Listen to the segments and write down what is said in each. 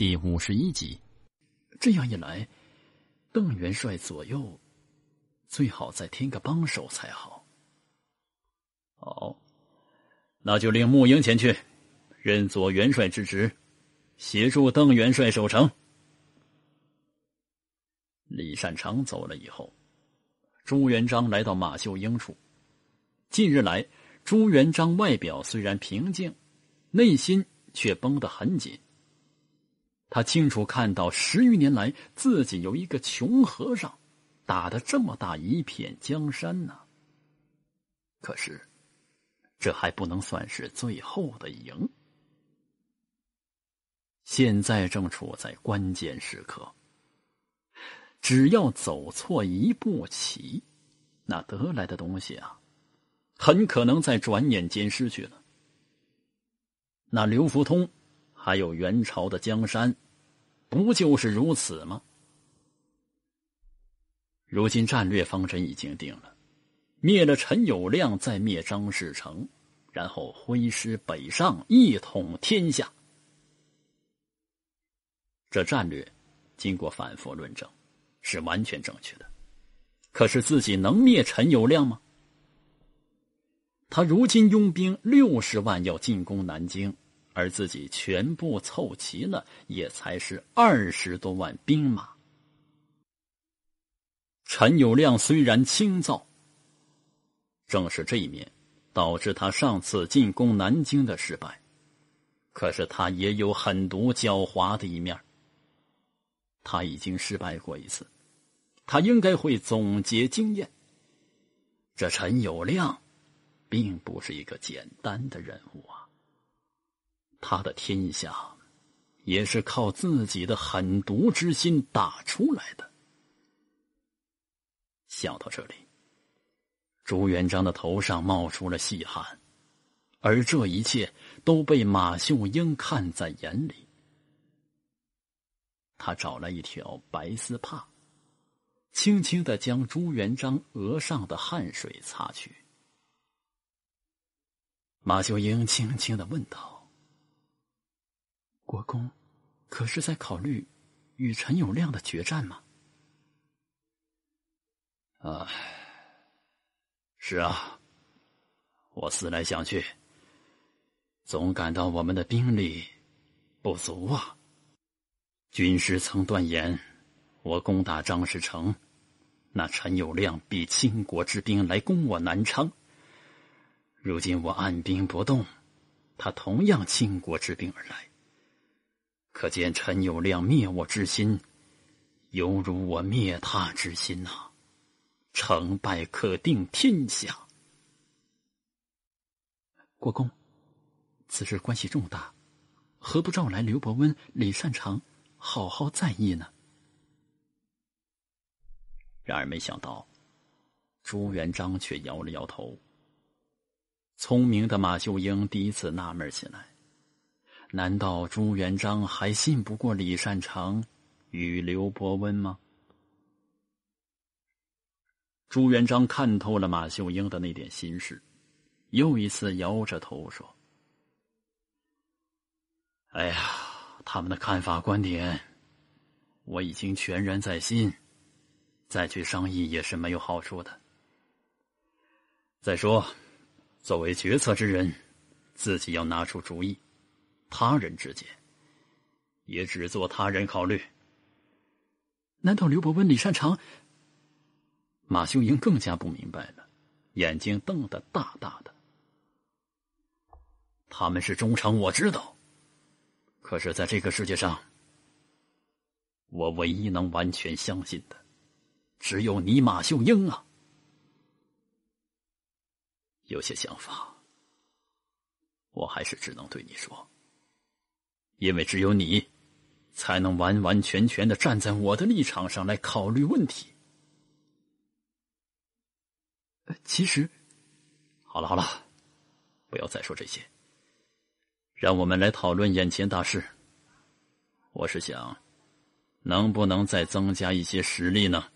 第五十一集，这样一来，邓元帅左右最好再添个帮手才好。好，那就令沐英前去，任左元帅之职，协助邓元帅守城。李善长走了以后，朱元璋来到马秀英处。近日来，朱元璋外表虽然平静，内心却绷得很紧。他清楚看到，十余年来自己由一个穷和尚，打的这么大一片江山呢。可是，这还不能算是最后的赢。现在正处在关键时刻，只要走错一步棋，那得来的东西啊，很可能在转眼间失去了。那刘福通。还有元朝的江山，不就是如此吗？如今战略方针已经定了，灭了陈友谅，再灭张士诚，然后挥师北上，一统天下。这战略经过反复论证，是完全正确的。可是自己能灭陈友谅吗？他如今拥兵六十万，要进攻南京。而自己全部凑齐了，也才是二十多万兵马。陈友谅虽然轻躁，正是这一面导致他上次进攻南京的失败。可是他也有狠毒狡猾的一面。他已经失败过一次，他应该会总结经验。这陈友谅，并不是一个简单的人物啊。他的天下，也是靠自己的狠毒之心打出来的。想到这里，朱元璋的头上冒出了细汗，而这一切都被马秀英看在眼里。他找来一条白丝帕，轻轻的将朱元璋额上的汗水擦去。马秀英轻轻的问道。国公，可是在考虑与陈友谅的决战吗？啊，是啊，我思来想去，总感到我们的兵力不足啊。军师曾断言，我攻打张士诚，那陈友谅必倾国之兵来攻我南昌。如今我按兵不动，他同样倾国之兵而来。可见陈友谅灭我之心，犹如我灭他之心呐。成败可定天下。国公，此事关系重大，何不召来刘伯温、李善长，好好再议呢？然而，没想到朱元璋却摇了摇头。聪明的马秀英第一次纳闷起来。难道朱元璋还信不过李善长与刘伯温吗？朱元璋看透了马秀英的那点心事，又一次摇着头说：“哎呀，他们的看法观点，我已经全然在心，再去商议也是没有好处的。再说，作为决策之人，自己要拿出主意。”他人之间，也只做他人考虑。难道刘伯温、李善长、马秀英更加不明白了？眼睛瞪得大大的。他们是忠诚，我知道。可是，在这个世界上，我唯一能完全相信的，只有你，马秀英啊。有些想法，我还是只能对你说。因为只有你，才能完完全全的站在我的立场上来考虑问题。其实，好了好了，不要再说这些。让我们来讨论眼前大事。我是想，能不能再增加一些实力呢？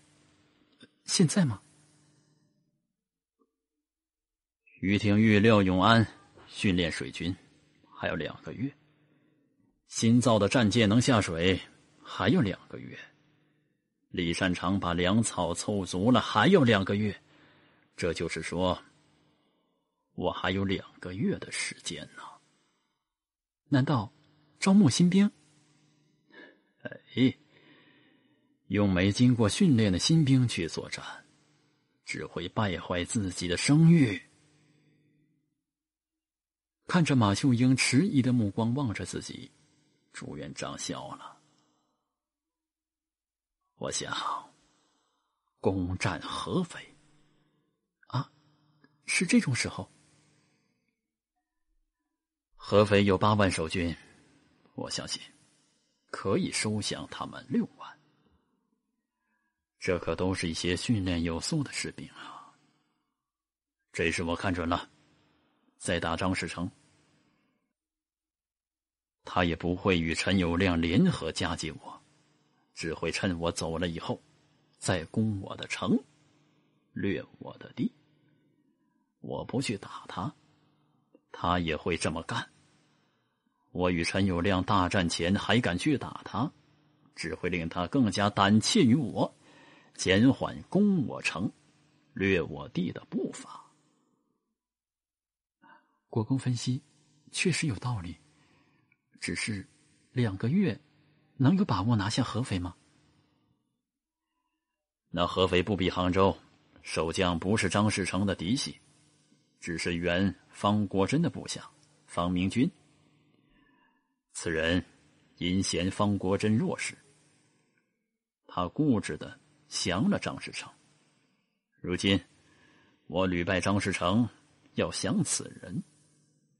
现在吗？于廷玉、廖永安训练水军，还有两个月。新造的战舰能下水，还要两个月。李善长把粮草凑足了，还要两个月。这就是说，我还有两个月的时间呢。难道招募新兵？哎，用没经过训练的新兵去作战，只会败坏自己的声誉。看着马秀英迟疑的目光，望着自己。朱元璋笑了，我想攻占合肥啊，是这种时候。合肥有八万守军，我相信可以收降他们六万。这可都是一些训练有素的士兵啊。这事我看准了，再打张士诚。他也不会与陈友谅联合夹击我，只会趁我走了以后，再攻我的城，掠我的地。我不去打他，他也会这么干。我与陈友谅大战前还敢去打他，只会令他更加胆怯于我，减缓攻我城、掠我地的步伐。国公分析确实有道理。只是，两个月，能有把握拿下合肥吗？那合肥不比杭州，守将不是张士诚的嫡系，只是原方国珍的部下方明军。此人阴险，方国珍弱势，他固执的降了张士诚。如今我屡败张士诚，要降此人，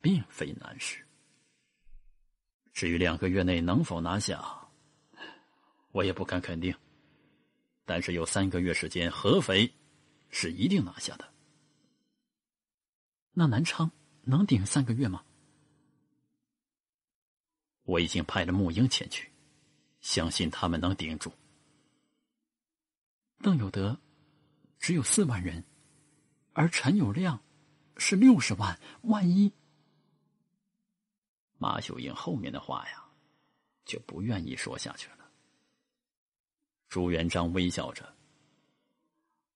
并非难事。至于两个月内能否拿下，我也不敢肯定。但是有三个月时间，合肥是一定拿下的。那南昌能顶三个月吗？我已经派了沐英前去，相信他们能顶住。邓有德只有四万人，而陈友谅是六十万，万一……马秀英后面的话呀，就不愿意说下去了。朱元璋微笑着，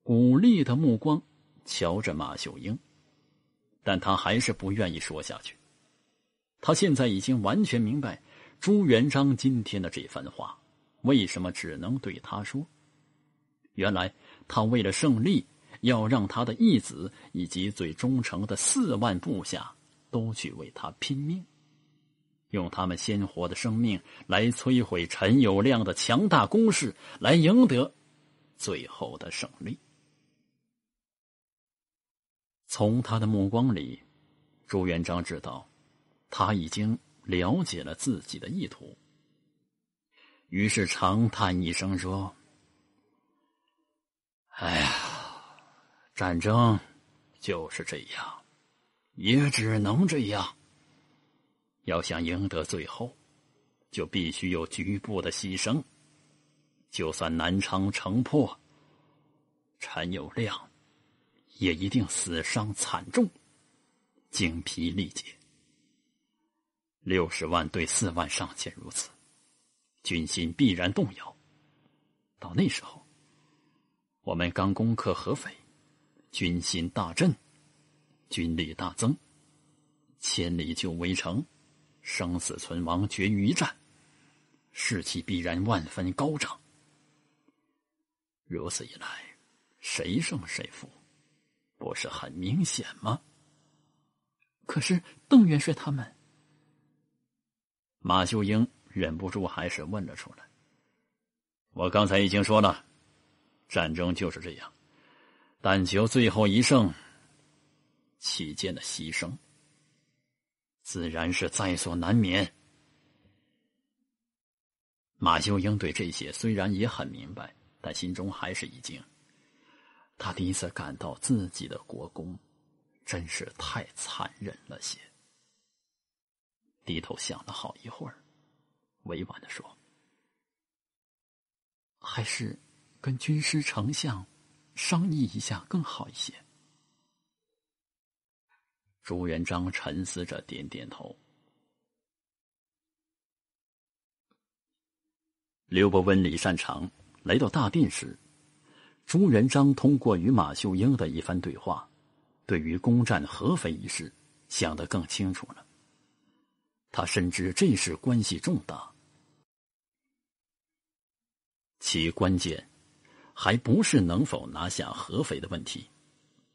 鼓励的目光瞧着马秀英，但他还是不愿意说下去。他现在已经完全明白朱元璋今天的这番话为什么只能对他说。原来他为了胜利，要让他的义子以及最忠诚的四万部下都去为他拼命。用他们鲜活的生命来摧毁陈友谅的强大攻势，来赢得最后的胜利。从他的目光里，朱元璋知道他已经了解了自己的意图，于是长叹一声说：“哎呀，战争就是这样，也只能这样。”要想赢得最后，就必须有局部的牺牲。就算南昌城破，陈友谅也一定死伤惨重，精疲力竭。六十万对四万，尚且如此，军心必然动摇。到那时候，我们刚攻克合肥，军心大振，军力大增，千里救围城。生死存亡，决于一战，士气必然万分高涨。如此一来，谁胜谁负，不是很明显吗？可是邓元帅他们，马秀英忍不住还是问了出来：“我刚才已经说了，战争就是这样，但求最后一胜，期间的牺牲。”自然是在所难免。马秀英对这些虽然也很明白，但心中还是一惊。他第一次感到自己的国公真是太残忍了些。低头想了好一会儿，委婉的说：“还是跟军师、丞相商议一下更好一些。”朱元璋沉思着，点点头。刘伯温、李善长来到大殿时，朱元璋通过与马秀英的一番对话，对于攻占合肥一事想得更清楚了。他深知这事关系重大，其关键还不是能否拿下合肥的问题。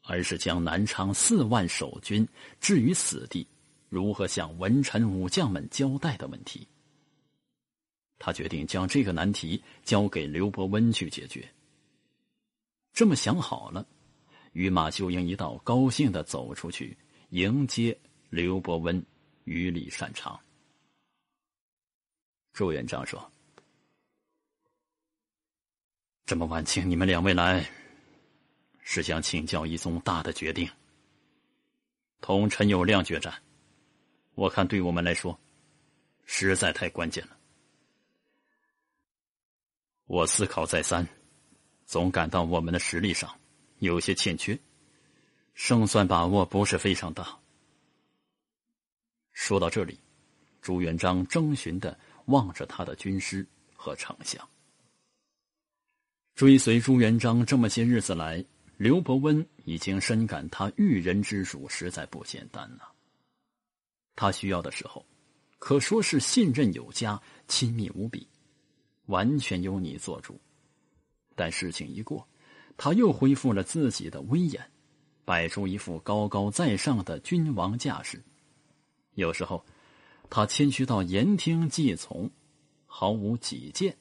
而是将南昌四万守军置于死地，如何向文臣武将们交代的问题？他决定将这个难题交给刘伯温去解决。这么想好了，与马秀英一道高兴的走出去迎接刘伯温、于李擅长。朱元璋说：“这么晚请你们两位来。”是想请教一宗大的决定，同陈友谅决战，我看对我们来说实在太关键了。我思考再三，总感到我们的实力上有些欠缺，胜算把握不是非常大。说到这里，朱元璋征询的望着他的军师和丞相，追随朱元璋这么些日子来。刘伯温已经深感他育人之术实在不简单呐。他需要的时候，可说是信任有加，亲密无比，完全由你做主。但事情一过，他又恢复了自己的威严，摆出一副高高在上的君王架势。有时候，他谦虚到言听计从，毫无己见；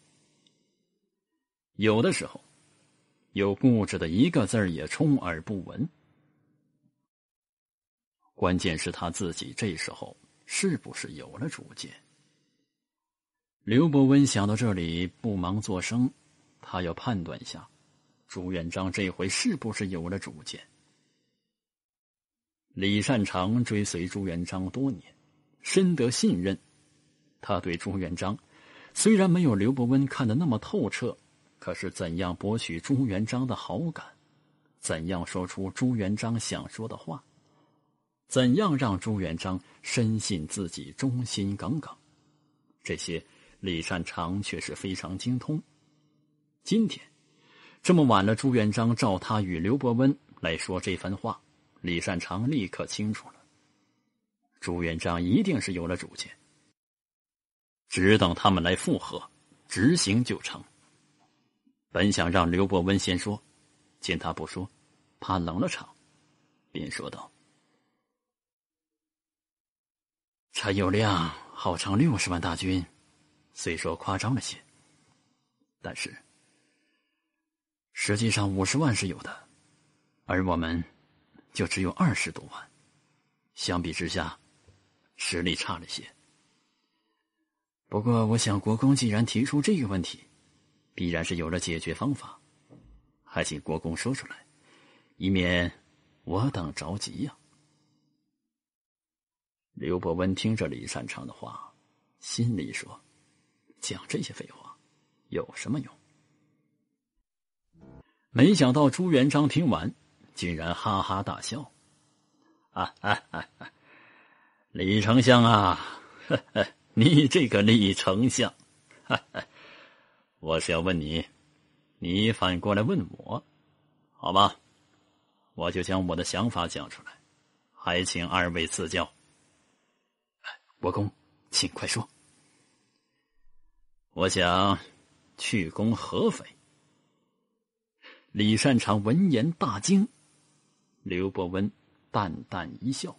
有的时候，有固执的一个字儿也充耳不闻。关键是他自己这时候是不是有了主见？刘伯温想到这里，不忙作声，他要判断一下朱元璋这回是不是有了主见。李善长追随朱元璋多年，深得信任，他对朱元璋虽然没有刘伯温看得那么透彻。可是怎样博取朱元璋的好感？怎样说出朱元璋想说的话？怎样让朱元璋深信自己忠心耿耿？这些李善长却是非常精通。今天这么晚了，朱元璋召他与刘伯温来说这番话，李善长立刻清楚了：朱元璋一定是有了主见，只等他们来附和执行就成。本想让刘伯温先说，见他不说，怕冷了场，便说道：“陈友谅号称六十万大军，虽说夸张了些，但是实际上五十万是有的，而我们就只有二十多万，相比之下，实力差了些。不过，我想国公既然提出这个问题。”必然是有了解决方法，还请国公说出来，以免我等着急呀。刘伯温听着李善长的话，心里说：“讲这些废话有什么用？”没想到朱元璋听完，竟然哈哈大笑：“啊啊啊！李丞相啊，你这个李丞相！”哈哈。我是要问你，你反过来问我，好吧？我就将我的想法讲出来，还请二位赐教。国公，请快说。我想去攻合肥。李善长闻言大惊，刘伯温淡淡一笑。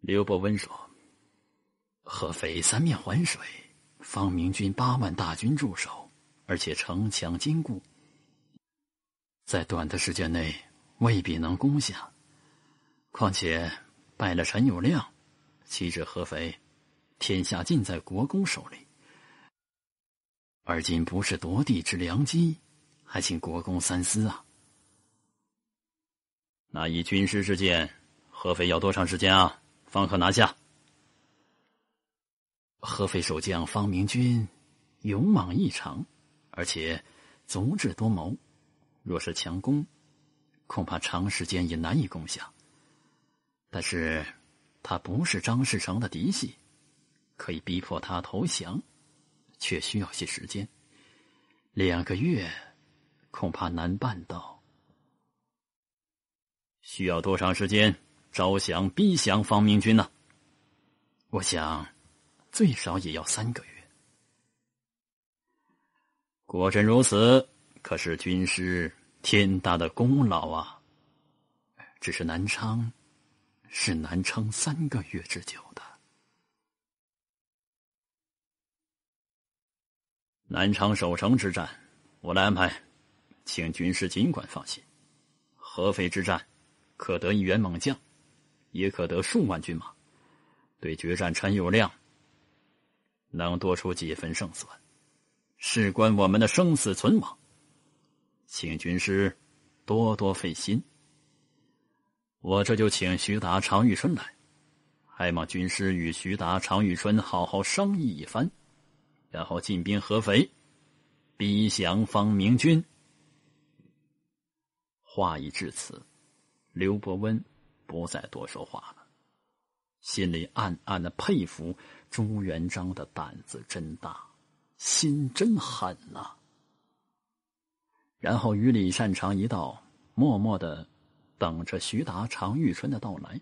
刘伯温说：“合肥三面环水。”方明军八万大军驻守，而且城墙坚固，在短的时间内未必能攻下。况且败了陈友谅，岂止合肥？天下尽在国公手里。而今不是夺地之良机，还请国公三思啊！那以军师之见，合肥要多长时间啊，方可拿下？合肥守将方明军，勇猛异常，而且足智多谋。若是强攻，恐怕长时间也难以攻下。但是，他不是张士诚的嫡系，可以逼迫他投降，却需要些时间。两个月，恐怕难办到。需要多长时间招降、逼降方明军呢？我想。最少也要三个月。果真如此，可是军师天大的功劳啊！只是南昌是难撑三个月之久的。南昌守城之战，我来安排，请军师尽管放心。合肥之战，可得一员猛将，也可得数万军马，对决战陈友谅。能多出几分胜算，事关我们的生死存亡，请军师多多费心。我这就请徐达、常玉春来，还望军师与徐达、常玉春好好商议一番，然后进兵合肥，逼降方明军。话已至此，刘伯温不再多说话了，心里暗暗的佩服。朱元璋的胆子真大，心真狠呐！然后与李善长一道，默默的等着徐达、常玉春的到来。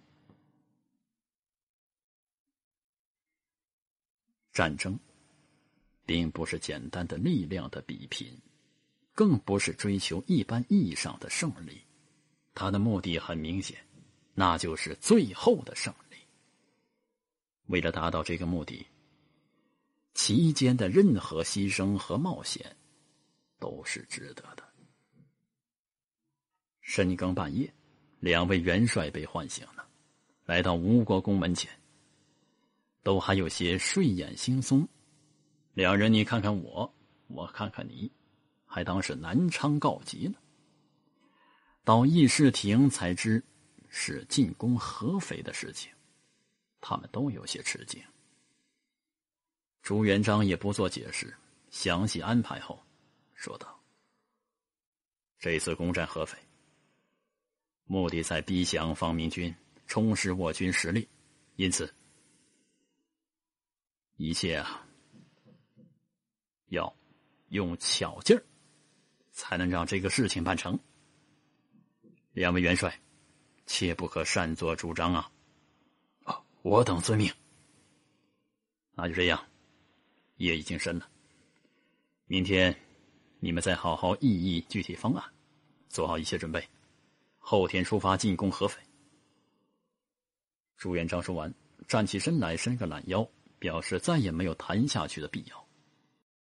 战争，并不是简单的力量的比拼，更不是追求一般意义上的胜利。他的目的很明显，那就是最后的胜利。为了达到这个目的，期间的任何牺牲和冒险都是值得的。深更半夜，两位元帅被唤醒了，来到吴国公门前，都还有些睡眼惺忪。两人你看看我，我看看你，还当是南昌告急呢。到议事亭才知是进攻合肥的事情。他们都有些吃惊，朱元璋也不做解释，详细安排后说道：“这次攻占合肥，目的在逼降方明军，充实我军实力，因此一切啊，要用巧劲儿，才能让这个事情办成。两位元帅，切不可擅作主张啊！”我等遵命。那就这样，夜已经深了。明天你们再好好议议具体方案，做好一切准备，后天出发进攻合肥。朱元璋说完，站起身来伸个懒腰，表示再也没有谈下去的必要。